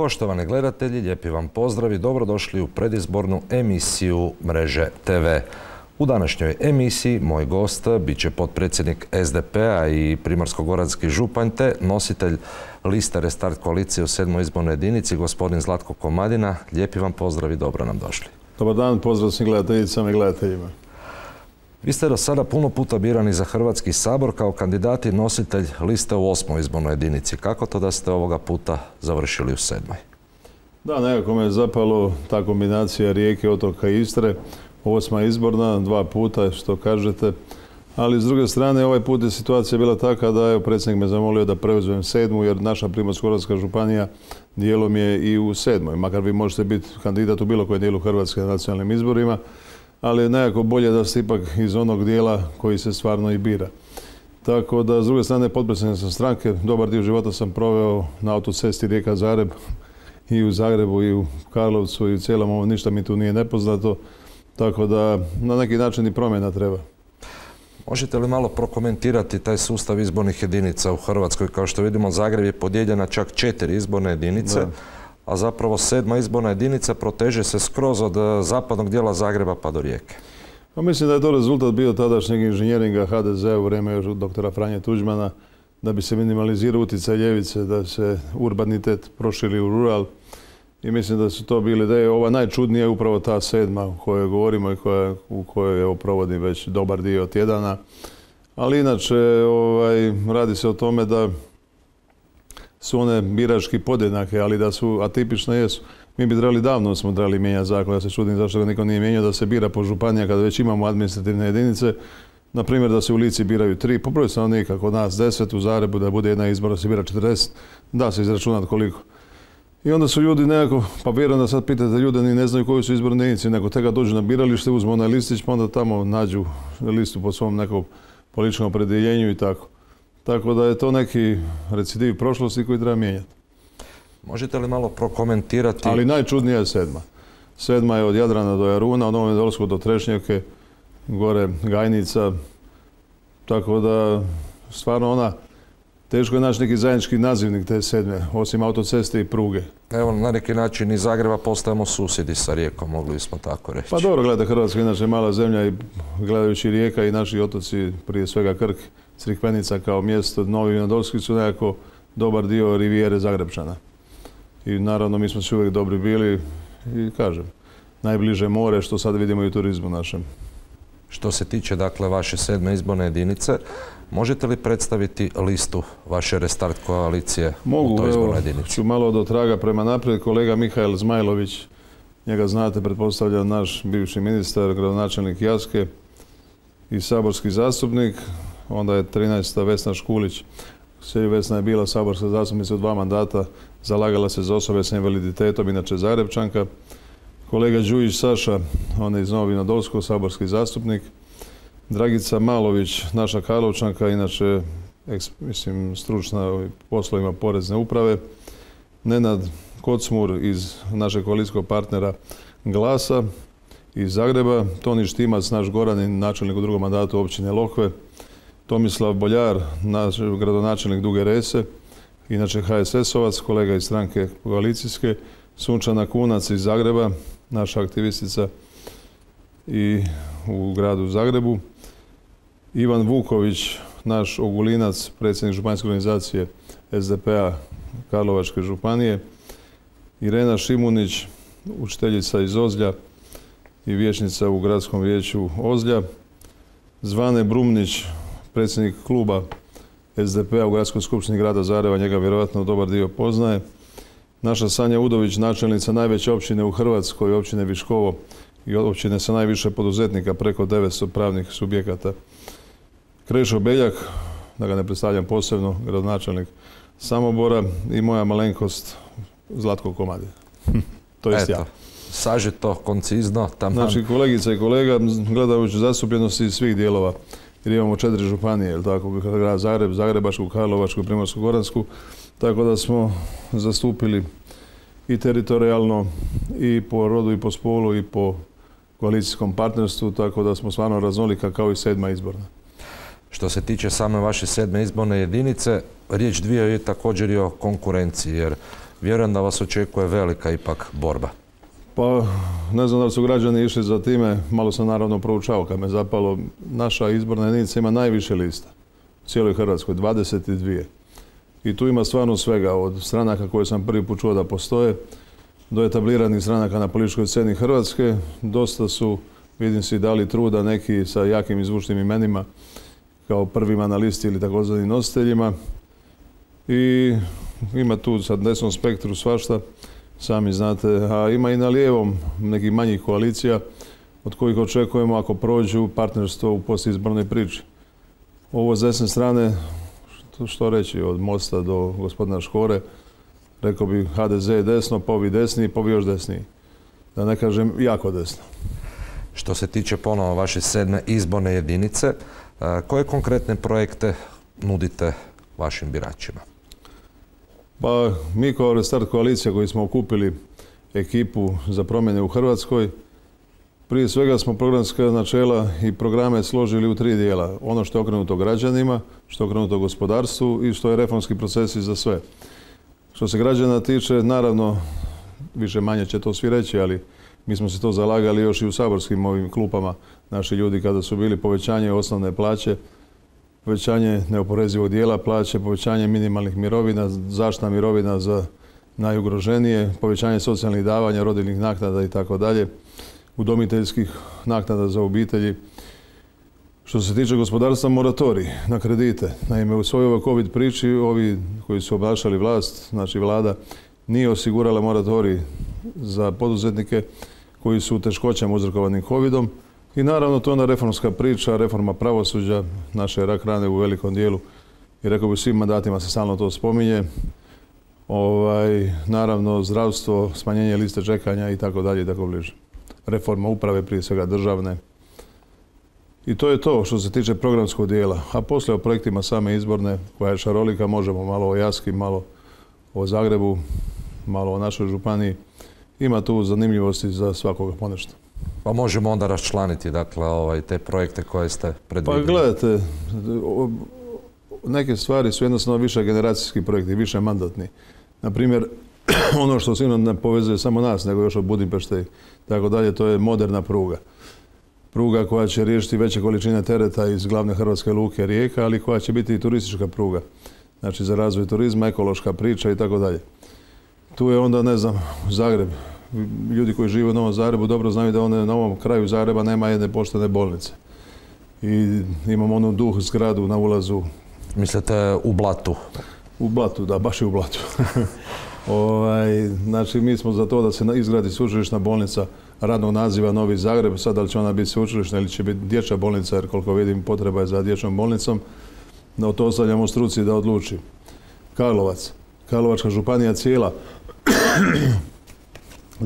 Poštovani gledatelji, lijepi vam pozdrav i dobrodošli u predizbornu emisiju Mreže TV. U današnjoj emisiji moj gost bit će potpredsjednik SDP-a i primorsko goradski županj te nositelj lista Restart koalicije u sedmoj izbornoj jedinici, gospodin Zlatko Komadina. Lijepi vam pozdrav i dobro nam došli. Dobar dan, pozdrav svim gledateljicama i gledateljima. Vi ste do sada puno puta birani za Hrvatski sabor kao kandidati i nositelj liste u osmoj izbornoj jedinici. Kako to da ste ovoga puta završili u sedmoj? Da, nekako me je zapalo ta kombinacija rijeke, otoka Istre. Osma izborna, dva puta, što kažete. Ali s druge strane, ovaj put je situacija bila taka da je predsjednik me zamolio da preuzmem sedmu, jer naša Primorsko-Hrvatska županija dijelom je i u sedmoj. Makar vi možete biti kandidat u bilo kojem dijelu Hrvatske na nacionalnim izborima ali nekako bolje da ste ipak iz onog dijela koji se stvarno i bira. Tako da, s druge strane, potpredsjednik sam stranke, dobar dio života sam proveo na autocesti Rijeka-Zagreb i u Zagrebu i u Karlovcu i u cijelom ovo ništa mi tu nije nepoznato. Tako da, na neki način i promjena treba. Možete li malo prokomentirati taj sustav izbornih jedinica u Hrvatskoj? Kao što vidimo, Zagreb je podijeljena čak četiri izborne jedinice a zapravo sedma izborna jedinica proteže se skroz od e, zapadnog dijela Zagreba pa do rijeke. Pa mislim da je to rezultat bio tadašnjeg inženjeringa hdz u vrijeme doktora Franje Tuđmana da bi se minimalizirao utjecaj ljevice, da se urbanitet prošili u rural. I mislim da su to bile ideje. Ova najčudnija je upravo ta sedma o kojoj govorimo i u kojoj evo, provodi već dobar dio tjedana. Ali inače, ovaj, radi se o tome da su one birački podjednake, ali da su atipične jesu. Mi bi trebali, davno smo trebali mijenjati zakon, ja se čudim zašto ga niko nije mijenjao, da se bira po županija kada već imamo administrativne jedinice. Na primjer da se u Lici biraju tri, po broju stanovnika, kod nas deset, u Zarebu da bude jedna izbora se bira 40, da se izračunati koliko. I onda su ljudi nekako, pa vjerujem da sad pitate ljude, ni ne znaju koji su izborni jedinici, nego tega dođu na biralište, uzmu onaj listić, pa onda tamo nađu listu po svom nekom političkom opredjeljenju i tako. Tako da je to neki recidiv prošlosti koji treba mijenjati. Možete li malo prokomentirati? Ali najčudnija je sedma. Sedma je od Jadrana do Jaruna, od Novome Dolsku do Trešnjake, gore Gajnica. Tako da, stvarno ona, teško je naći neki zajednički nazivnik te sedme, osim autoceste i pruge. Evo, na neki način iz Zagreba postajemo susjedi sa rijekom, mogli smo tako reći. Pa dobro, gleda Hrvatska, inače mala zemlja i gledajući rijeka i naši otoci, prije svega Krk, Crikvenica kao mjesto Novi Vinodolski su nekako dobar dio rivijere Zagrepčana. I naravno mi smo svi uvijek dobri bili i kažem, najbliže more što sad vidimo i u turizmu našem. Što se tiče dakle vaše sedme izborne jedinice, možete li predstaviti listu vaše restart koalicije Mogu, u izbornoj jedinici? Mogu, ću malo do traga prema naprijed. Kolega Mihajl Zmajlović, njega znate, pretpostavljam naš bivši ministar, gradonačelnik Jaske i saborski zastupnik onda je 13. Vesna Škulić. Sve Vesna je bila saborska zastupnica u dva mandata, zalagala se za osobe s invaliditetom, inače Zagrebčanka. Kolega Đujić Saša, on je iz Novina Dolsko, saborski zastupnik. Dragica Malović, naša Karlovčanka, inače mislim, stručna u poslovima porezne uprave. Nenad Kocmur iz našeg koalicijskog partnera Glasa iz Zagreba. Toni Štimac, naš Goranin, načelnik u drugom mandatu općine Lokve. Tomislav Boljar, naš gradonačelnik Duge Rese, inače HSS-ovac, kolega iz stranke koalicijske, Sunčana Kunac iz Zagreba, naša aktivistica i u gradu Zagrebu, Ivan Vuković, naš ogulinac, predsjednik županijske organizacije SDP-a Karlovačke županije, Irena Šimunić, učiteljica iz Ozlja i vječnica u gradskom vijeću Ozlja, Zvane Brumnić, predsjednik kluba SDP-a u Gradskoj skupštini grada Zareva, njega vjerojatno dobar dio poznaje. Naša Sanja Udović, načelnica najveće općine u Hrvatskoj, općine Viškovo i općine sa najviše poduzetnika, preko 900 pravnih subjekata. Krešo Beljak, da ga ne predstavljam posebno, gradonačelnik Samobora i moja malenkost Zlatko Komadje. to je Eto, ja. koncizno, tamo. Znači, kolegica i kolega, gledajući zastupljenosti iz svih dijelova jer imamo četiri županije, jel tako, grad Zagreb, Zagrebačku, Karlovačku i Primorsko-Goransku, tako da smo zastupili i teritorijalno i po rodu i po spolu i po koalicijskom partnerstvu, tako da smo stvarno raznolika kao i sedma izborna. Što se tiče same vaše sedme izborne jedinice, riječ dvije je također i o konkurenciji, jer vjerujem da vas očekuje velika ipak borba. Pa ne znam da su građani išli za time, malo sam naravno proučao kad me zapalo. Naša izborna jedinica ima najviše lista u cijeloj Hrvatskoj, 22. I tu ima stvarno svega, od stranaka koje sam prvi put čuo da postoje, do etabliranih stranaka na političkoj sceni Hrvatske. Dosta su, vidim si, dali truda neki sa jakim izvučnim imenima kao prvima na listi ili takozvanim nositeljima. I ima tu sad desnom spektru svašta sami znate. A ima i na lijevom nekih manjih koalicija od kojih očekujemo ako prođu partnerstvo u izbornoj priči. Ovo s desne strane, što, reći, od Mosta do gospodina Škore, rekao bi HDZ je desno, pa ovi desni, pa još desniji. Da ne kažem, jako desno. Što se tiče ponovno vaše sedme izborne jedinice, koje konkretne projekte nudite vašim biračima? Pa mi kao Restart koalicija koji smo okupili ekipu za promjene u Hrvatskoj, prije svega smo programska načela i programe složili u tri dijela. Ono što je okrenuto građanima, što je okrenuto gospodarstvu i što je reformski procesi za sve. Što se građana tiče, naravno, više manje će to svi reći, ali mi smo se to zalagali još i u saborskim ovim klupama. Naši ljudi kada su bili povećanje osnovne plaće, povećanje neoporezivog dijela plaće, povećanje minimalnih mirovina, zaštna mirovina za najugroženije, povećanje socijalnih davanja, rodilnih naknada i tako dalje, udomiteljskih naknada za obitelji. Što se tiče gospodarstva, moratori na kredite. Naime, u svojoj ovoj COVID priči, ovi koji su obnašali vlast, znači vlada, nije osigurala moratori za poduzetnike koji su u teškoćama uzrokovanim COVID-om. I naravno to je ona reformska priča, reforma pravosuđa, naše rak rane u velikom dijelu i rekao bi svim mandatima se stalno to spominje. Ovaj, naravno zdravstvo, smanjenje liste čekanja i tako dalje i tako bliže. Reforma uprave, prije svega državne. I to je to što se tiče programskog dijela. A poslije o projektima same izborne, koja je šarolika, možemo malo o Jaski, malo o Zagrebu, malo o našoj županiji. Ima tu zanimljivosti za svakoga ponešto. Pa možemo onda raščlaniti dakle, ovaj, te projekte koje ste predvidjeli. Pa gledajte, neke stvari su jednostavno više generacijski projekti, više mandatni. Naprimjer, ono što sigurno ne povezuje samo nas, nego još od Budimpešte i tako dalje, to je moderna pruga. Pruga koja će riješiti veće količine tereta iz glavne hrvatske luke Rijeka, ali koja će biti i turistička pruga. Znači za razvoj turizma, ekološka priča i tako dalje. Tu je onda, ne znam, Zagreb, ljudi koji žive u Novom Zagrebu dobro znaju da one na ovom kraju Zagreba nema jedne poštene bolnice. I imamo onu duh zgradu na ulazu. Mislite u Blatu? U Blatu, da, baš i u Blatu. ovaj, znači, mi smo za to da se izgradi sveučilišna bolnica radnog naziva Novi Zagreb. Sad, da li će ona biti sveučilišna ili će biti dječja bolnica, jer koliko vidim potreba je za dječjom bolnicom. No, to ostavljamo struci da odluči. Karlovac. Karlovačka županija cijela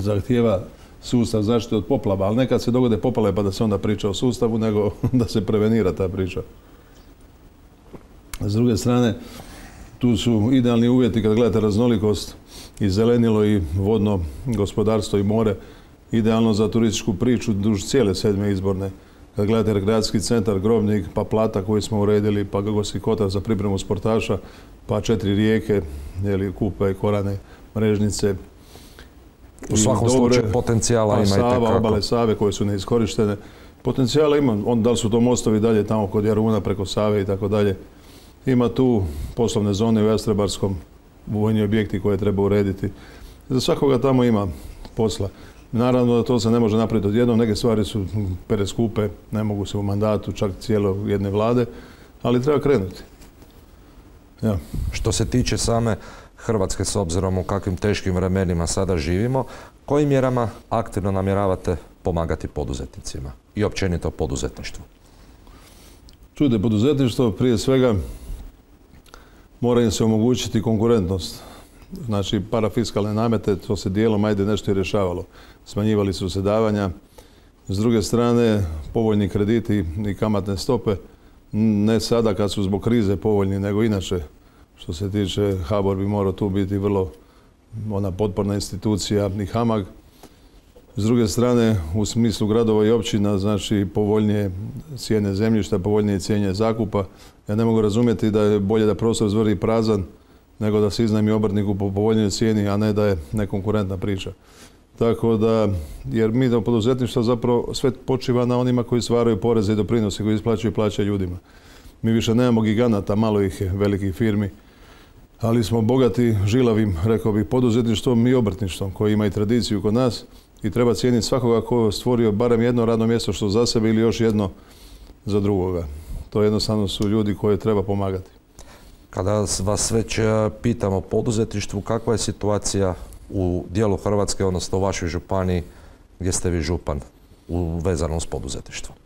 zahtjeva sustav zaštite od poplava, ali nekad se dogode poplave pa da se onda priča o sustavu, nego da se prevenira ta priča. S druge strane, tu su idealni uvjeti kad gledate raznolikost i zelenilo i vodno gospodarstvo i more, idealno za turističku priču duž cijele sedme izborne. Kad gledate rekreacijski centar, grobnik, pa plata koju smo uredili, pa Gagorski kotar za pripremu sportaša, pa četiri rijeke, jeli, kupe, korane, mrežnice, u svakom slučaju potencijala pa ima i tekako. obale Save koje su neiskorištene. Potencijala ima, da li su to mostovi dalje tamo kod Jaruna, preko Save i tako dalje. Ima tu poslovne zone u Jastrebarskom, vojni objekti koje treba urediti. Za svakoga tamo ima posla. Naravno da to se ne može napraviti odjednom, neke stvari su hm, pereskupe ne mogu se u mandatu čak cijelo jedne vlade, ali treba krenuti. Što se tiče same Hrvatske s obzirom u kakvim teškim vremenima sada živimo, kojim mjerama aktivno namjeravate pomagati poduzetnicima i općenito poduzetništvu? Čujte, poduzetništvo prije svega mora im se omogućiti konkurentnost. Znači, parafiskalne namete, to se dijelom, ajde, nešto i rješavalo. Smanjivali su se davanja. S druge strane, povoljni krediti i kamatne stope, ne sada kad su zbog krize povoljni, nego inače što se tiče, Habor bi morao tu biti vrlo ona potporna institucija i Hamag. S druge strane, u smislu gradova i općina, znači povoljnije cijene zemljišta, povoljnije cijene zakupa. Ja ne mogu razumjeti da je bolje da prostor zvrdi prazan nego da se iznajmi obrtniku po povoljnijoj cijeni, a ne da je nekonkurentna priča. Tako da, jer mi do poduzetništva zapravo sve počiva na onima koji stvaraju poreze i doprinose, koji isplaćuju plaće ljudima. Mi više nemamo giganata, malo ih je, velikih firmi ali smo bogati žilavim, rekao bih, poduzetništvom i obrtništvom koji ima i tradiciju kod nas i treba cijeniti svakoga ko je stvorio barem jedno radno mjesto što za sebe ili još jedno za drugoga. To jednostavno su ljudi koje treba pomagati. Kada vas već e, pitamo o poduzetništvu, kakva je situacija u dijelu Hrvatske, odnosno u vašoj županiji, gdje ste vi župan, u, vezano s poduzetništvom?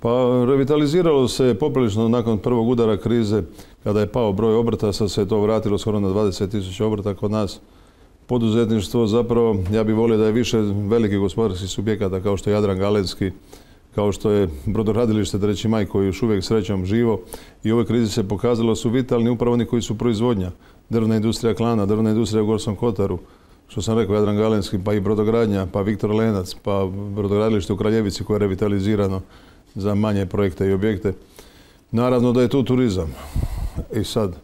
Pa revitaliziralo se poprilično nakon prvog udara krize kada je pao broj obrta, sad se je to vratilo skoro na 20.000 tisuća obrta kod nas. Poduzetništvo zapravo, ja bih volio da je više velikih gospodarskih subjekata kao što je Jadran Galenski, kao što je brodogradilište Treći maj koji još uvijek srećom živo i ove krizi se pokazalo su vitalni upravo oni koji su proizvodnja. Drvna industrija Klana, drvna industrija u Gorskom Kotaru, što sam rekao Jadran Galenski, pa i brodogradnja, pa Viktor Lenac, pa brodogradilište u Kraljevici koje je revitalizirano za manje projekte i objekte. Naravno da je tu turizam. I sad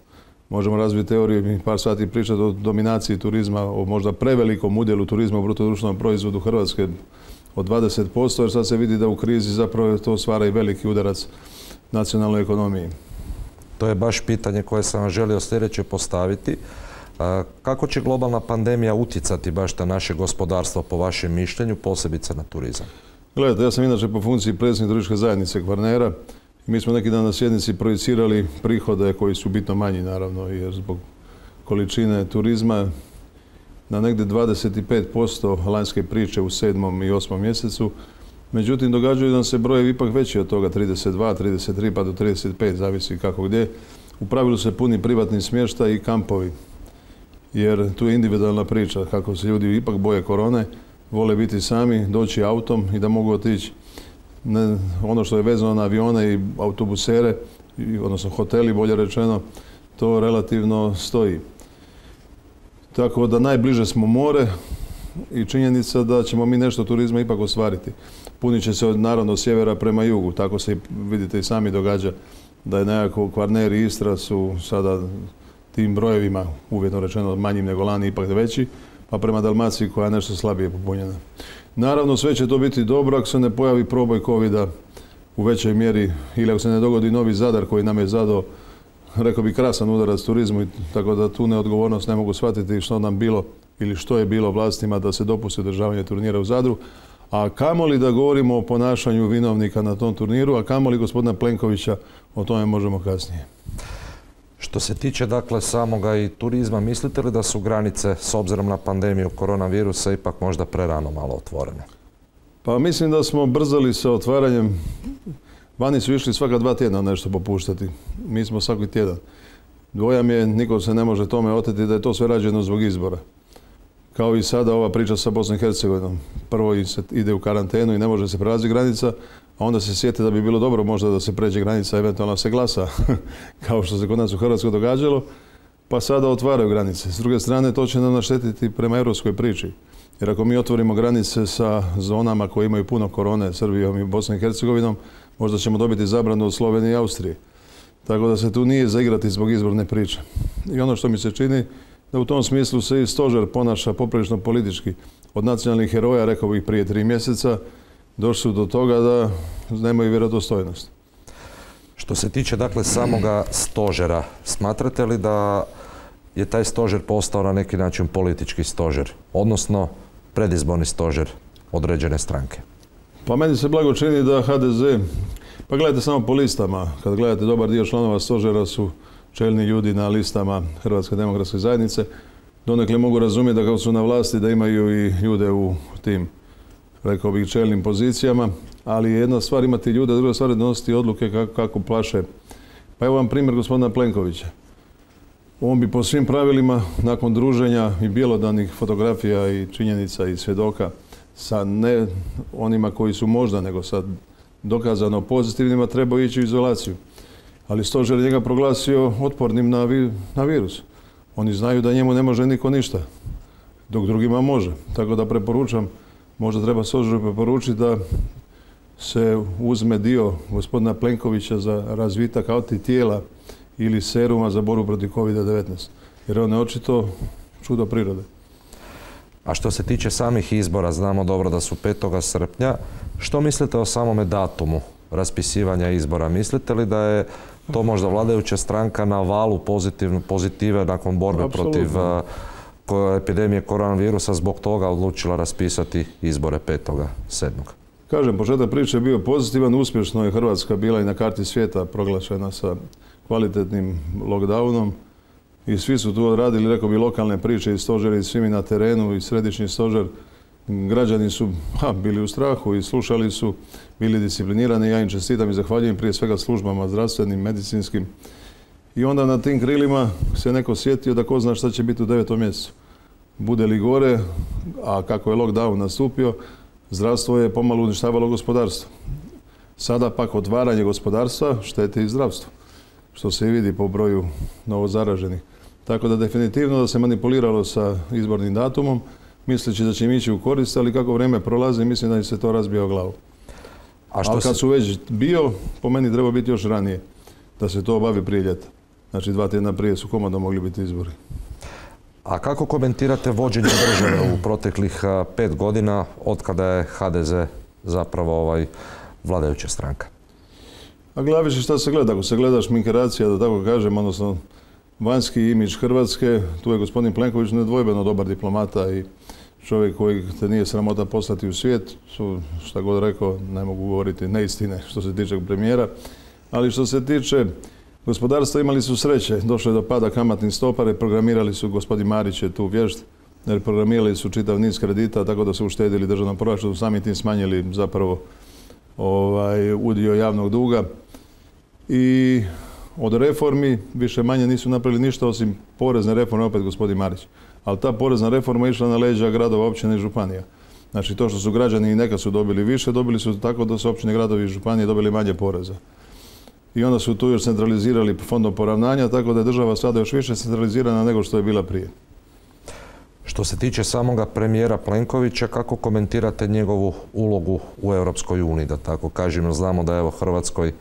možemo razviti teoriju i par sati pričati o dominaciji turizma, o možda prevelikom udjelu turizma u brutodručnom proizvodu Hrvatske od 20%, jer sad se vidi da u krizi zapravo to stvara i veliki udarac nacionalnoj ekonomiji. To je baš pitanje koje sam vam želio sljedeće postaviti. Kako će globalna pandemija utjecati baš na naše gospodarstvo po vašem mišljenju, posebice na turizam? Gledajte, ja sam inače po funkciji predsjednik turističke zajednice Kvarnera. Mi smo neki dan na sjednici projicirali prihode koji su bitno manji, naravno, jer zbog količine turizma na negdje 25% lanjske priče u sedmom i osmom mjesecu. Međutim, događaju nam se brojevi ipak veći od toga, 32, 33 pa do 35, zavisi kako gdje. U pravilu se puni privatni smješta i kampovi, jer tu je individualna priča, kako se ljudi ipak boje korone vole biti sami, doći autom i da mogu otići. ono što je vezano na avione i autobusere, odnosno hoteli bolje rečeno, to relativno stoji. Tako da najbliže smo more i činjenica da ćemo mi nešto turizma ipak ostvariti. Punit će se od, naravno od sjevera prema jugu, tako se vidite i sami događa da je nekako Kvarner i Istra su sada tim brojevima, uvjetno rečeno manjim nego lani, ipak veći pa prema Dalmaciji koja je nešto slabije popunjena. Naravno, sve će to biti dobro ako se ne pojavi proboj covid u većoj mjeri ili ako se ne dogodi novi zadar koji nam je zadao, rekao bi, krasan udarac turizmu, tako da tu neodgovornost ne mogu shvatiti što nam bilo ili što je bilo vlastima da se dopusti održavanje turnira u Zadru, a kamoli da govorimo o ponašanju vinovnika na tom turniru, a kamoli gospodina Plenkovića, o tome možemo kasnije. Što se tiče dakle samoga i turizma, mislite li da su granice s obzirom na pandemiju koronavirusa ipak možda prerano malo otvorene? Pa mislim da smo brzali sa otvaranjem. Vani su išli svaka dva tjedna nešto popuštati. Mi smo svaki tjedan. Dvojam je, niko se ne može tome oteti da je to sve rađeno zbog izbora. Kao i sada ova priča sa Bosnom i Hercegovinom. Prvo ide u karantenu i ne može se prelaziti granica, a onda se sjete da bi bilo dobro možda da se pređe granica, eventualno se glasa, kao što se kod nas u Hrvatskoj događalo, pa sada otvaraju granice. S druge strane, to će nam naštetiti prema europskoj priči. Jer ako mi otvorimo granice sa zonama koje imaju puno korone, Srbijom i Bosnom i Hercegovinom, možda ćemo dobiti zabranu od Slovenije i Austrije. Tako da se tu nije zaigrati zbog izborne priče. I ono što mi se čini, da u tom smislu se i stožer ponaša poprilično politički. Od nacionalnih heroja, rekao bih prije tri mjeseca, došli do toga da nemaju vjerodostojnost. Što se tiče dakle samoga stožera, smatrate li da je taj stožer postao na neki način politički stožer, odnosno predizborni stožer određene stranke? Pa meni se blago čini da HDZ, pa gledajte samo po listama, kad gledate dobar dio članova stožera su čelni ljudi na listama Hrvatske demokratske zajednice, donekle mogu razumjeti da kao su na vlasti da imaju i ljude u tim rekao bih, čelnim pozicijama, ali jedna stvar imati ljude, druga stvar je donositi odluke kako, plaše. Pa evo vam primjer gospodina Plenkovića. On bi po svim pravilima, nakon druženja i bjelodanih fotografija i činjenica i svjedoka sa ne onima koji su možda, nego sa dokazano pozitivnima, trebao ići u izolaciju. Ali stožer njega proglasio otpornim na, na virus. Oni znaju da njemu ne može niko ništa, dok drugima može. Tako da preporučam možda treba Stožeru preporučiti da se uzme dio gospodina Plenkovića za razvitak tijela ili seruma za borbu protiv COVID-19. Jer on je očito čudo prirode. A što se tiče samih izbora, znamo dobro da su 5. srpnja. Što mislite o samome datumu raspisivanja izbora? Mislite li da je to možda vladajuća stranka na valu pozitive nakon borbe protiv epidemije koronavirusa zbog toga odlučila raspisati izbore 5.7. Kažem, početak priče je bio pozitivan, uspješno je Hrvatska bila i na karti svijeta proglašena sa kvalitetnim lockdownom i svi su tu radili, rekao bi, lokalne priče i stožeri i mi na terenu i središnji stožer. Građani su bili u strahu i slušali su, bili disciplinirani. Ja im čestitam i zahvaljujem prije svega službama zdravstvenim, medicinskim, i onda na tim krilima se neko sjetio da ko zna šta će biti u devetom mjesecu. Bude li gore, a kako je lockdown nastupio, zdravstvo je pomalo uništavalo gospodarstvo. Sada pak otvaranje gospodarstva štete i zdravstvo, što se i vidi po broju novozaraženih. Tako da definitivno da se manipuliralo sa izbornim datumom, misleći da će im ići u korist, ali kako vrijeme prolazi, mislim da im se to razbija o glavu. A što kad su već bio, po meni treba biti još ranije, da se to obavi prije ljeta. Znači dva tjedna prije su komando mogli biti izbori. A kako komentirate vođenje države u proteklih pet godina od kada je HDZ zapravo ovaj vladajuća stranka? A glaviš šta se gleda? Ako se gleda šminkeracija, da tako kažem, odnosno vanjski imidž Hrvatske, tu je gospodin Plenković nedvojbeno dobar diplomata i čovjek kojeg te nije sramota poslati u svijet, su, šta god rekao, ne mogu govoriti neistine što se tiče premijera. Ali što se tiče Gospodarstvo imali su sreće, došlo je do pada kamatnih stopa, reprogramirali su, gospodin Marić je tu vješt, reprogramirali su čitav niz kredita, tako da su uštedili državnom proračunu, sami tim smanjili zapravo ovaj, udio javnog duga. I od reformi više manje nisu napravili ništa osim porezne reforme, opet gospodin Marić. Ali ta porezna reforma je išla na leđa gradova, općina i županija. Znači to što su građani i neka su dobili više, dobili su tako da su općine, gradovi i županije dobili manje poreza i onda su tu još centralizirali fondom poravnanja, tako da je država sada još više centralizirana nego što je bila prije. Što se tiče samoga premijera Plenkovića, kako komentirate njegovu ulogu u Europskoj uniji, da tako kažem? Znamo da evo Hrvatskoj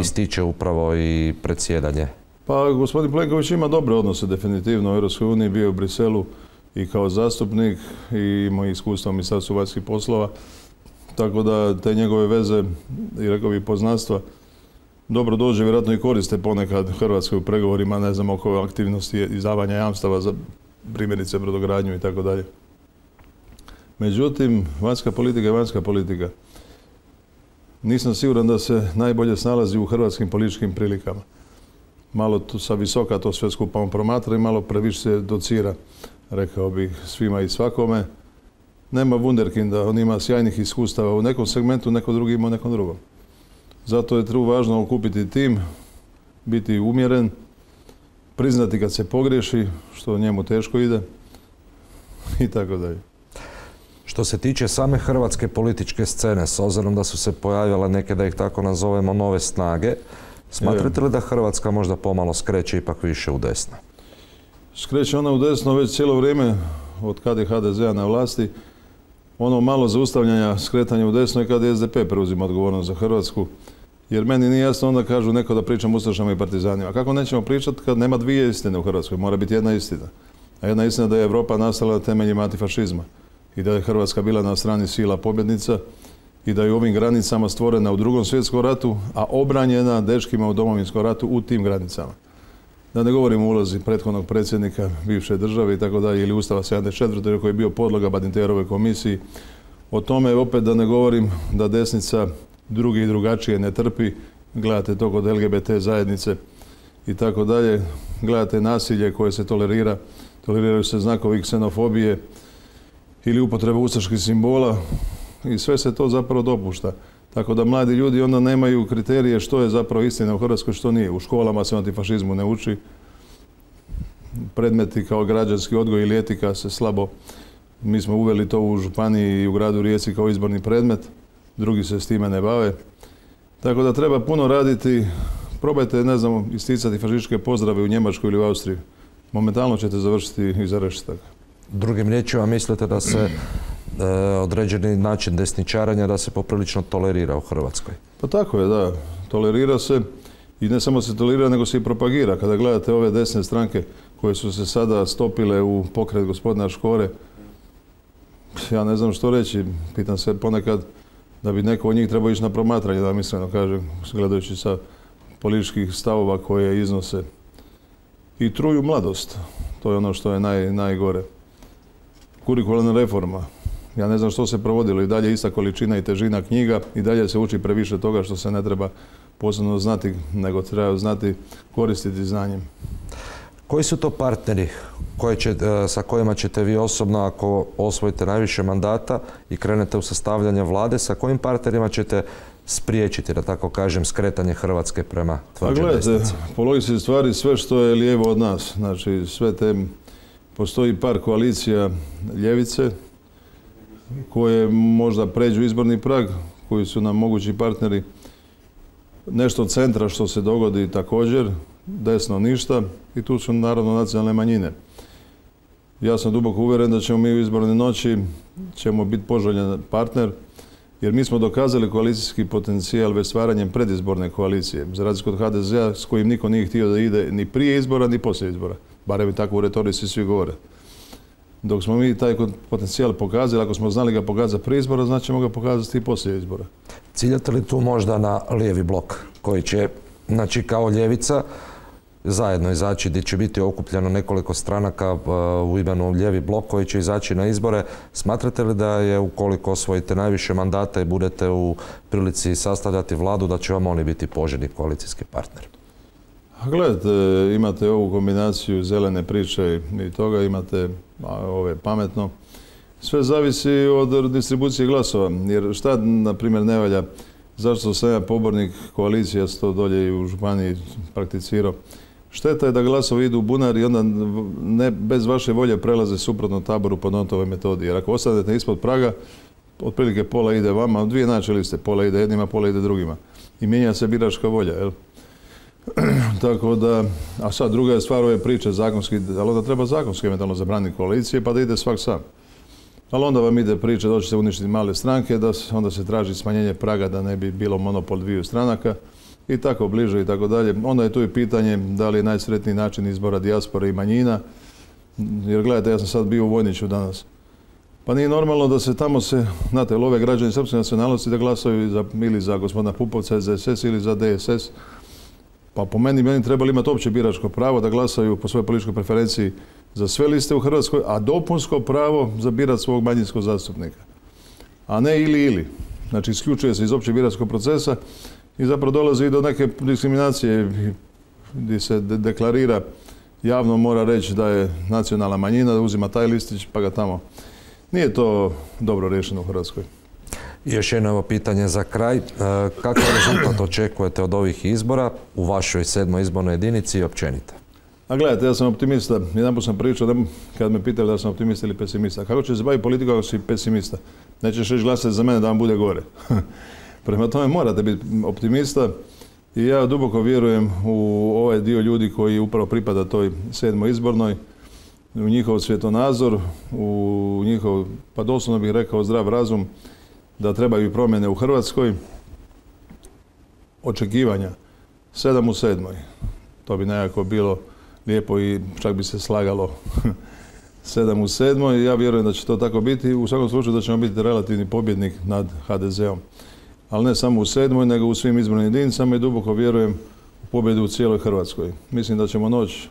ističe upravo i predsjedanje. Pa gospodin Plenković ima dobre odnose definitivno u Europskoj uniji, bio je u Briselu i kao zastupnik i imao iskustva u Ministarstvu vanjskih poslova, tako da te njegove veze i rekao poznanstva dobro dođe, vjerojatno i koriste ponekad Hrvatskoj u pregovorima, ne znam, oko aktivnosti izdavanja jamstava za primjerice brodogradnju i tako dalje. Međutim, vanjska politika je vanjska politika. Nisam siguran da se najbolje snalazi u hrvatskim političkim prilikama. Malo tu, sa visoka to sve skupa on promatra i malo previše se docira, rekao bih, svima i svakome. Nema da on ima sjajnih iskustava u nekom segmentu, neko drugi ima u nekom drugom. Zato je tu važno okupiti tim, biti umjeren, priznati kad se pogriješi, što njemu teško ide i tako dalje. Što se tiče same hrvatske političke scene, s obzirom da su se pojavile neke, da ih tako nazovemo, nove snage, smatrate li da Hrvatska možda pomalo skreće ipak više u desno? Skreće ona u desno već cijelo vrijeme, od kada je HDZ-a na vlasti. Ono malo zaustavljanja, skretanja u desno je kada je SDP preuzima odgovornost za Hrvatsku. Jer meni nije jasno onda kažu neko da pričam Ustašama i Partizanima. Kako nećemo pričati kad nema dvije istine u Hrvatskoj? Mora biti jedna istina. A jedna istina da je Europa nastala temeljem antifašizma i da je Hrvatska bila na strani sila pobjednica i da je u ovim granicama stvorena u drugom svjetskom ratu, a obranjena deškima u domovinskom ratu u tim granicama. Da ne govorim o ulozi prethodnog predsjednika bivše države i tako dalje, ili Ustava 74. koji je bio podloga Badinterove komisiji. O tome opet da ne govorim da desnica drugi drugačije ne trpi, gledate to kod LGBT zajednice i tako dalje, gledate nasilje koje se tolerira, toleriraju se znakovi ksenofobije ili upotreba ustaških simbola i sve se to zapravo dopušta. Tako da mladi ljudi onda nemaju kriterije što je zapravo istina u Hrvatskoj, što nije. U školama se antifašizmu ne uči. Predmeti kao građanski odgoj ili etika se slabo. Mi smo uveli to u Županiji i u gradu Rijeci kao izborni predmet drugi se s time ne bave. Tako da treba puno raditi, probajte, ne znam, isticati fašističke pozdrave u Njemačkoj ili u Austriji. Momentalno ćete završiti iza reštaka. Drugim riječima mislite da se e, određeni način desničaranja da se poprilično tolerira u Hrvatskoj? Pa tako je, da. Tolerira se i ne samo se tolerira, nego se i propagira. Kada gledate ove desne stranke koje su se sada stopile u pokret gospodina Škore, ja ne znam što reći. Pitam se ponekad, da bi neko od njih trebao ići na promatranje, da iskreno kažem, gledajući sa političkih stavova koje iznose. I truju mladost. To je ono što je najgore. Kurikularna reforma. Ja ne znam što se provodilo. I dalje ista količina i težina knjiga. I dalje se uči previše toga što se ne treba posebno znati, nego treba znati koristiti znanjem. Koji su to partneri će, e, sa kojima ćete vi osobno, ako osvojite najviše mandata i krenete u sastavljanje vlade, sa kojim partnerima ćete spriječiti, da tako kažem, skretanje Hrvatske prema tvrđe pa desnici? Po logici stvari sve što je lijevo od nas, znači sve te, postoji par koalicija ljevice koje možda pređu izborni prag, koji su nam mogući partneri. Nešto centra što se dogodi također, desno ništa i tu su naravno nacionalne manjine. Ja sam duboko uvjeren da ćemo mi u izbornoj noći ćemo biti poželjan partner jer mi smo dokazali koalicijski potencijal već stvaranjem predizborne koalicije, za razliku od HDZ-a s kojim niko nije htio da ide ni prije izbora, ni poslije izbora. Barem i tako u retorici svi govore. Dok smo mi taj potencijal pokazali, ako smo znali ga pokazati prije izbora, znači ćemo ga pokazati i poslije izbora. Ciljate li tu možda na lijevi blok koji će, znači kao ljevica, zajedno izaći gdje će biti okupljeno nekoliko stranaka uh, u imenu Ljevi blok koji će izaći na izbore. Smatrate li da je ukoliko osvojite najviše mandata i budete u prilici sastavljati vladu, da će vam oni biti poželjni koalicijski partner? A gledajte, imate ovu kombinaciju zelene priče i toga, imate ove pametno. Sve zavisi od distribucije glasova, jer šta, na primjer, ne valja, zašto sam ja pobornik koalicija, sto dolje i u Županiji prakticirao, Šteta je da glasovi idu u bunar i onda ne, bez vaše volje prelaze suprotno taboru po notovoj metodi. Jer ako ostanete ispod praga, otprilike pola ide vama, dvije načeli ste, pola ide jednima, pola ide drugima. I mijenja se biračka volja, jel? Tako da, a sad druga je stvar ove priče zakonski, ali onda treba zakonski eventualno zabraniti koalicije pa da ide svak sam. Ali onda vam ide priča da će se uništiti male stranke, da onda se traži smanjenje praga da ne bi bilo monopol dviju stranaka i tako bliže i tako dalje. Onda je tu i pitanje da li je najsretniji način izbora dijaspora i manjina. Jer gledajte, ja sam sad bio u Vojniću danas. Pa nije normalno da se tamo se, znate, love građani srpske nacionalnosti da glasaju ili za gospodina Pupovca, SS ili za DSS. Pa po meni, meni trebali imati opće biračko pravo da glasaju po svojoj političkoj preferenciji za sve liste u Hrvatskoj, a dopunsko pravo za birat svog manjinskog zastupnika. A ne ili ili. Znači, isključuje se iz općeg biračkog procesa i zapravo dolazi i do neke diskriminacije gdje se deklarira javno mora reći da je nacionalna manjina, da uzima taj listić pa ga tamo. Nije to dobro riješeno u Hrvatskoj. Još jedno ovo pitanje za kraj. E, kakav rezultat očekujete od ovih izbora u vašoj sedmoj izbornoj jedinici i općenite? A gledajte, ja sam optimista. Jedan put sam pričao kad me pitali da sam optimista ili pesimista. Kako će se baviti politika ako si pesimista? Nećeš reći glasati za mene da vam bude gore. Prema tome morate biti optimista i ja duboko vjerujem u ovaj dio ljudi koji upravo pripada toj sedmoj izbornoj, u njihov svjetonazor, u njihov, pa doslovno bih rekao, zdrav razum, da trebaju promjene u Hrvatskoj. Očekivanja, sedam u sedmoj, to bi nekako bilo lijepo i čak bi se slagalo sedam u sedmoj. Ja vjerujem da će to tako biti. U svakom slučaju da ćemo biti relativni pobjednik nad HDZ-om ali ne samo u sedmoj, nego u svim izbornim jedinicama i duboko vjerujem u pobjedu u cijeloj Hrvatskoj. Mislim da ćemo noć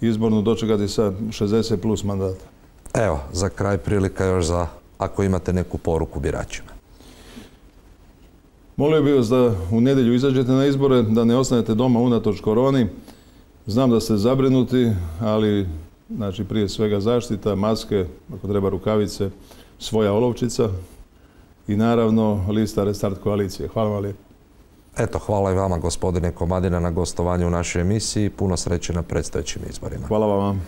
izbornu dočekati sa 60 plus mandata. Evo, za kraj prilika još za ako imate neku poruku biračima. Molio bih vas da u nedjelju izađete na izbore, da ne ostanete doma unatoč koroni. Znam da ste zabrinuti, ali znači prije svega zaštita, maske, ako treba rukavice, svoja olovčica, i naravno lista Restart koalicije. Hvala vam lijepo. Eto, hvala i vama gospodine Komadina na gostovanju u našoj emisiji. Puno sreće na predstojećim izborima. Hvala vam.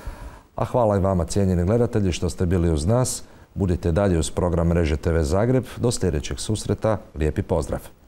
A hvala i vama cijenjeni gledatelji što ste bili uz nas. Budite dalje uz program Mreže TV Zagreb. Do sljedećeg susreta. Lijepi pozdrav.